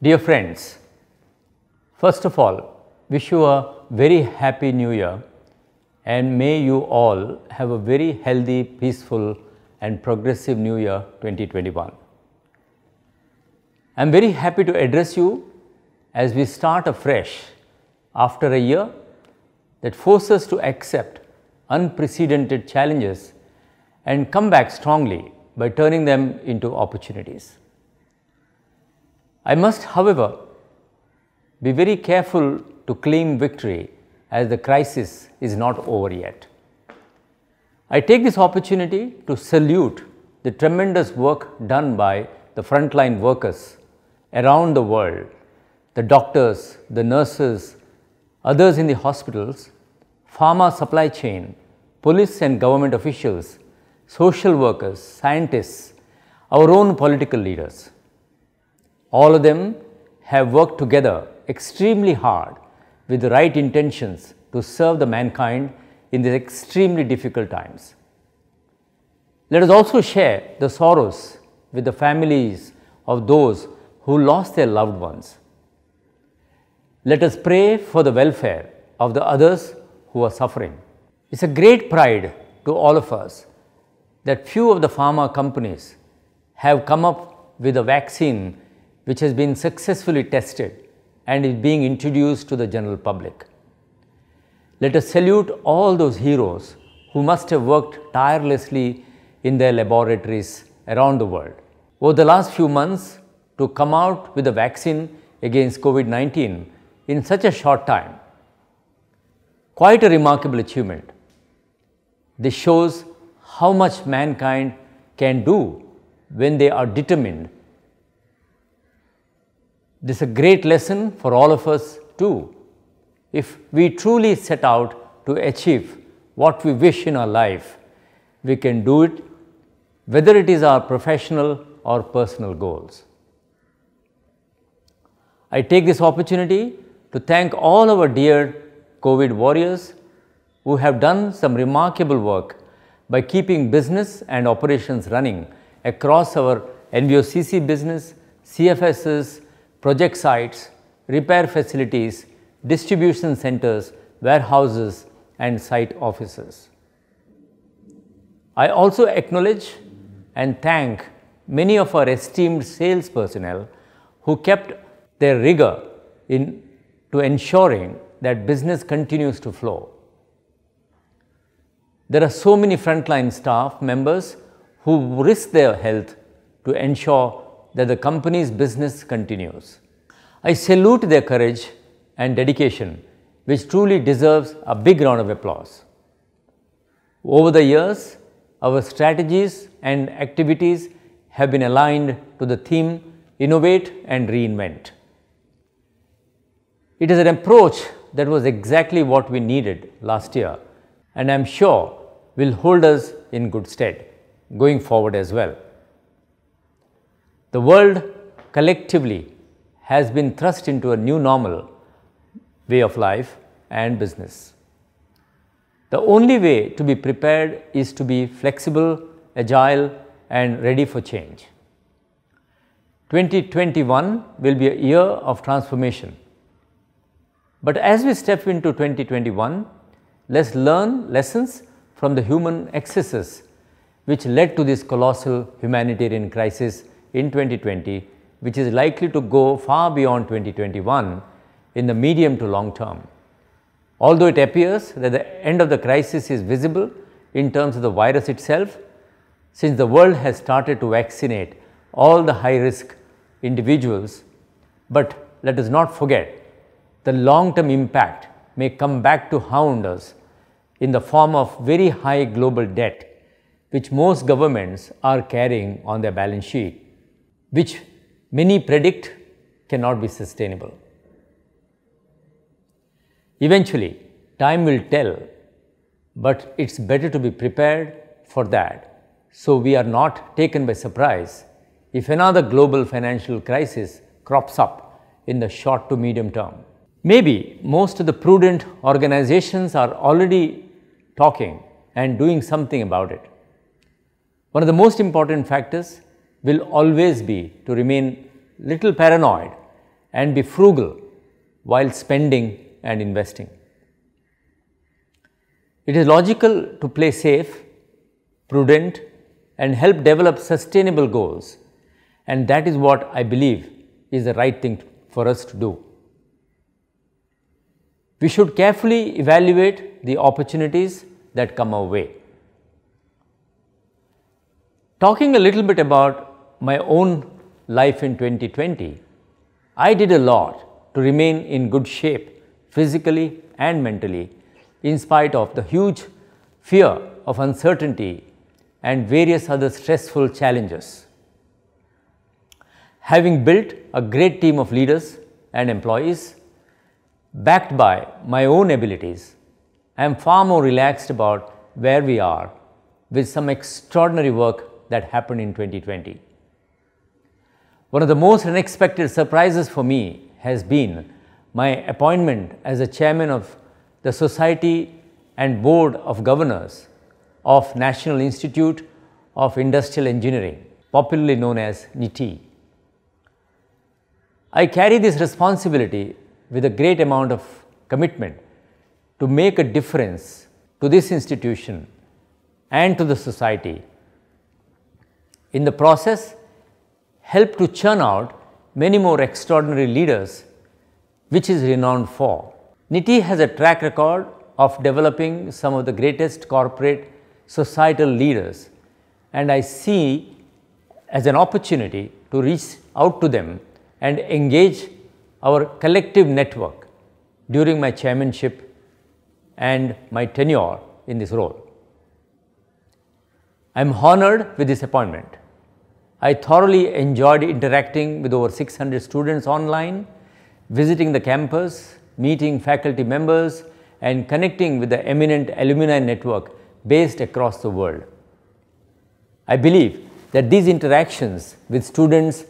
Dear friends, first of all, wish you a very happy new year and may you all have a very healthy, peaceful and progressive new year 2021. I am very happy to address you as we start afresh after a year that forces us to accept unprecedented challenges and come back strongly by turning them into opportunities. I must however be very careful to claim victory as the crisis is not over yet. I take this opportunity to salute the tremendous work done by the frontline workers around the world, the doctors, the nurses, others in the hospitals, pharma supply chain, police and government officials, social workers, scientists, our own political leaders. All of them have worked together extremely hard with the right intentions to serve the mankind in these extremely difficult times. Let us also share the sorrows with the families of those who lost their loved ones. Let us pray for the welfare of the others who are suffering. It's a great pride to all of us that few of the pharma companies have come up with a vaccine which has been successfully tested and is being introduced to the general public. Let us salute all those heroes who must have worked tirelessly in their laboratories around the world. Over the last few months, to come out with a vaccine against COVID-19 in such a short time, quite a remarkable achievement. This shows how much mankind can do when they are determined this is a great lesson for all of us too. If we truly set out to achieve what we wish in our life, we can do it whether it is our professional or personal goals. I take this opportunity to thank all our dear COVID warriors who have done some remarkable work by keeping business and operations running across our NVOCC business, CFSs, project sites, repair facilities, distribution centers, warehouses and site offices. I also acknowledge and thank many of our esteemed sales personnel who kept their rigor in to ensuring that business continues to flow. There are so many frontline staff members who risk their health to ensure that the company's business continues. I salute their courage and dedication, which truly deserves a big round of applause. Over the years, our strategies and activities have been aligned to the theme Innovate and Reinvent. It is an approach that was exactly what we needed last year and I am sure will hold us in good stead going forward as well. The world collectively has been thrust into a new normal way of life and business. The only way to be prepared is to be flexible, agile and ready for change. 2021 will be a year of transformation. But as we step into 2021, let's learn lessons from the human excesses which led to this colossal humanitarian crisis in 2020 which is likely to go far beyond 2021 in the medium to long term. Although it appears that the end of the crisis is visible in terms of the virus itself, since the world has started to vaccinate all the high risk individuals, but let us not forget the long term impact may come back to hound us in the form of very high global debt, which most governments are carrying on their balance sheet which many predict cannot be sustainable. Eventually, time will tell, but it's better to be prepared for that so we are not taken by surprise if another global financial crisis crops up in the short to medium term. Maybe most of the prudent organizations are already talking and doing something about it. One of the most important factors will always be to remain little paranoid and be frugal while spending and investing. It is logical to play safe, prudent and help develop sustainable goals and that is what I believe is the right thing for us to do. We should carefully evaluate the opportunities that come our way. Talking a little bit about my own life in 2020, I did a lot to remain in good shape physically and mentally in spite of the huge fear of uncertainty and various other stressful challenges. Having built a great team of leaders and employees, backed by my own abilities, I am far more relaxed about where we are with some extraordinary work that happened in 2020. One of the most unexpected surprises for me has been my appointment as a chairman of the Society and Board of Governors of National Institute of Industrial Engineering, popularly known as NITI. I carry this responsibility with a great amount of commitment to make a difference to this institution and to the society. In the process, helped to churn out many more extraordinary leaders, which is renowned for. NITI has a track record of developing some of the greatest corporate societal leaders and I see as an opportunity to reach out to them and engage our collective network during my chairmanship and my tenure in this role. I am honored with this appointment. I thoroughly enjoyed interacting with over 600 students online, visiting the campus, meeting faculty members and connecting with the eminent alumni network based across the world. I believe that these interactions with students,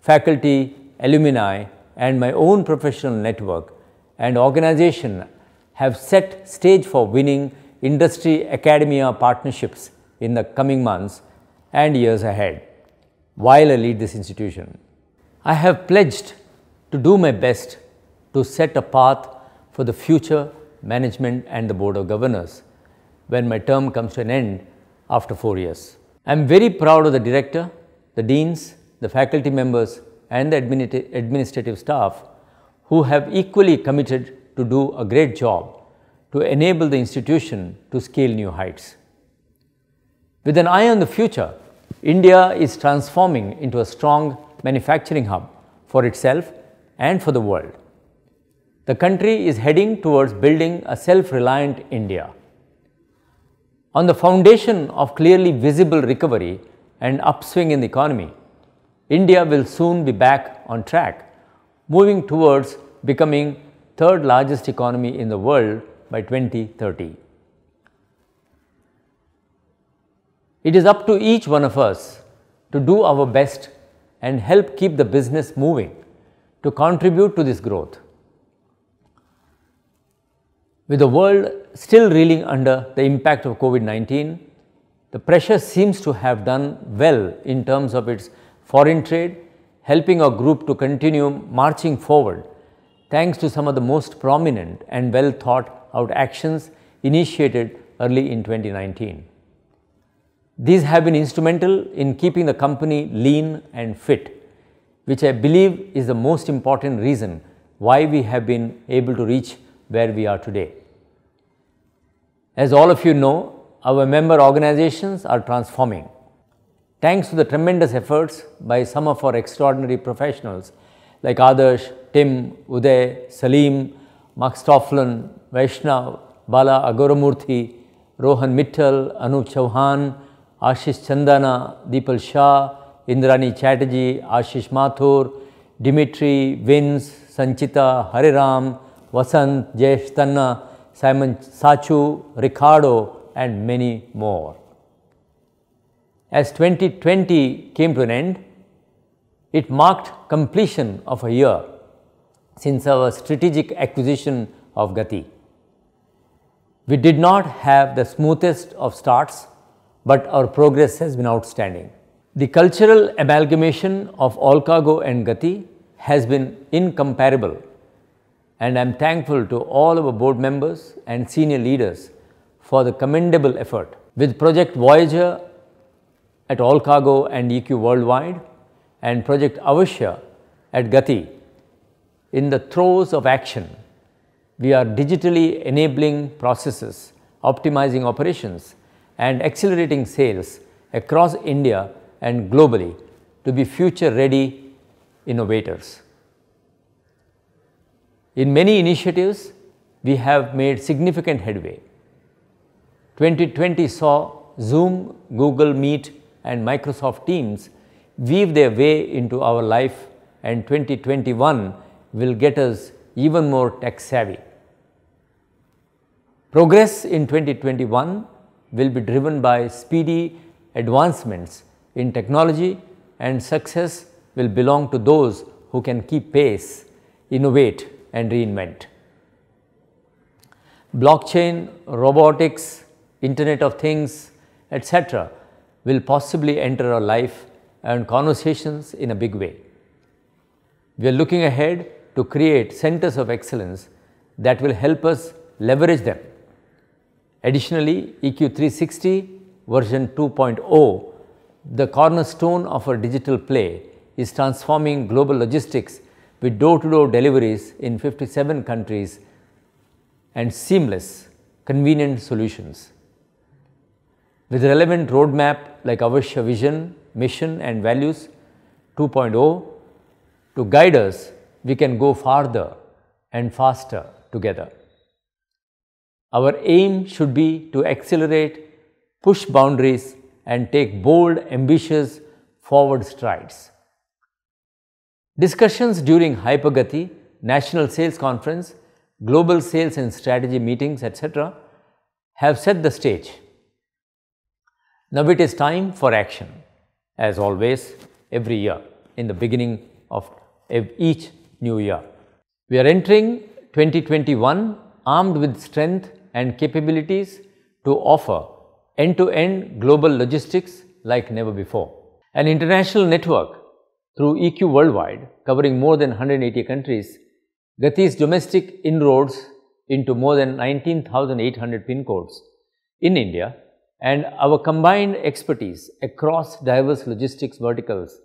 faculty, alumni and my own professional network and organization have set stage for winning industry-academia partnerships in the coming months and years ahead while I lead this institution. I have pledged to do my best to set a path for the future management and the Board of Governors when my term comes to an end after four years. I am very proud of the director, the deans, the faculty members and the administrative staff who have equally committed to do a great job to enable the institution to scale new heights. With an eye on the future, India is transforming into a strong manufacturing hub for itself and for the world. The country is heading towards building a self-reliant India. On the foundation of clearly visible recovery and upswing in the economy, India will soon be back on track, moving towards becoming third largest economy in the world by 2030. It is up to each one of us to do our best and help keep the business moving to contribute to this growth. With the world still reeling under the impact of COVID-19, the pressure seems to have done well in terms of its foreign trade, helping our group to continue marching forward thanks to some of the most prominent and well thought out actions initiated early in 2019. These have been instrumental in keeping the company lean and fit, which I believe is the most important reason why we have been able to reach where we are today. As all of you know, our member organizations are transforming. Thanks to the tremendous efforts by some of our extraordinary professionals like Adarsh, Tim, Uday, Salim, Max Tofflin, Vaishnav, Bala Agoramurthy, Rohan Mittal, Anup Chauhan, Ashish Chandana, Deepal Shah, Indrani Chatterjee, Ashish Mathur, Dimitri, Vince, Sanchita, Hariram, Vasant, Jayesh Tanna, Simon Sachu, Ricardo and many more. As 2020 came to an end, it marked completion of a year since our strategic acquisition of Gati. We did not have the smoothest of starts but our progress has been outstanding. The cultural amalgamation of Olkago and Gati has been incomparable and I am thankful to all our board members and senior leaders for the commendable effort. With Project Voyager at Olkago and EQ Worldwide and Project Avashya at Gati, in the throes of action, we are digitally enabling processes, optimizing operations and accelerating sales across India and globally to be future ready innovators. In many initiatives, we have made significant headway. 2020 saw Zoom, Google Meet and Microsoft Teams weave their way into our life and 2021 will get us even more tech savvy. Progress in 2021 will be driven by speedy advancements in technology and success will belong to those who can keep pace, innovate and reinvent. Blockchain, robotics, internet of things, etc. will possibly enter our life and conversations in a big way. We are looking ahead to create centers of excellence that will help us leverage them Additionally, EQ360 version 2.0, the cornerstone of our digital play, is transforming global logistics with door-to-door deliveries in 57 countries and seamless, convenient solutions. With relevant roadmap like Avashya vision, mission and values 2.0 to guide us, we can go farther and faster together. Our aim should be to accelerate, push boundaries and take bold, ambitious forward strides. Discussions during Hypergati, National Sales Conference, Global Sales and Strategy meetings, etc., have set the stage. Now it is time for action, as always, every year in the beginning of each new year. We are entering 2021 armed with strength and capabilities to offer end-to-end global logistics like never before. An international network through EQ Worldwide covering more than 180 countries, Gati's domestic inroads into more than 19,800 pin codes in India and our combined expertise across diverse logistics verticals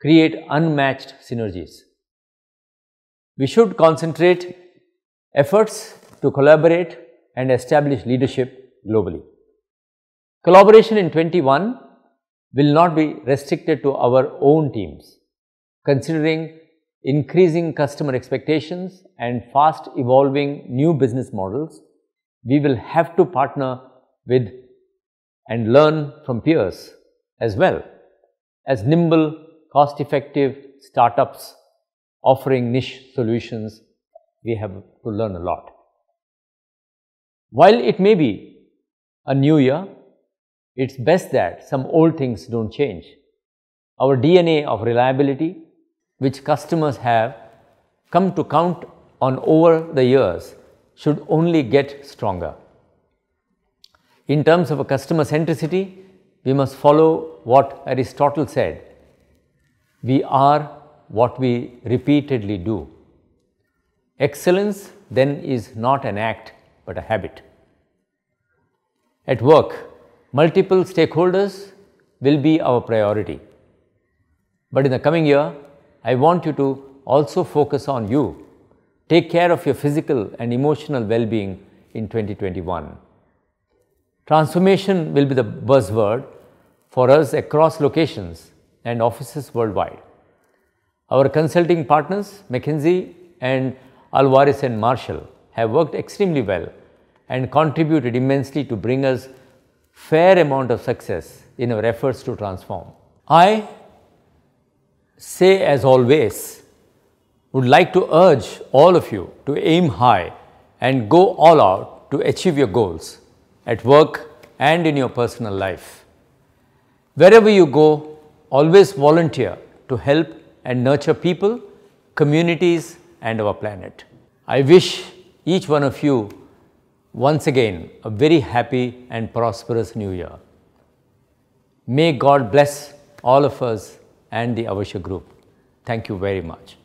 create unmatched synergies. We should concentrate efforts to collaborate and establish leadership globally. Collaboration in 21 will not be restricted to our own teams, considering increasing customer expectations and fast evolving new business models, we will have to partner with and learn from peers as well as nimble, cost-effective startups offering niche solutions, we have to learn a lot. While it may be a new year, it's best that some old things don't change. Our DNA of reliability, which customers have come to count on over the years, should only get stronger. In terms of a customer centricity, we must follow what Aristotle said we are what we repeatedly do. Excellence then is not an act, but a habit. At work, multiple stakeholders will be our priority. But in the coming year, I want you to also focus on you. Take care of your physical and emotional well-being in 2021. Transformation will be the buzzword for us across locations and offices worldwide. Our consulting partners, McKinsey and Alvarez and Marshall, have worked extremely well and contributed immensely to bring us fair amount of success in our efforts to transform. I say as always would like to urge all of you to aim high and go all out to achieve your goals at work and in your personal life. Wherever you go, always volunteer to help and nurture people, communities and our planet. I wish each one of you once again a very happy and prosperous new year. May God bless all of us and the Avasha group. Thank you very much.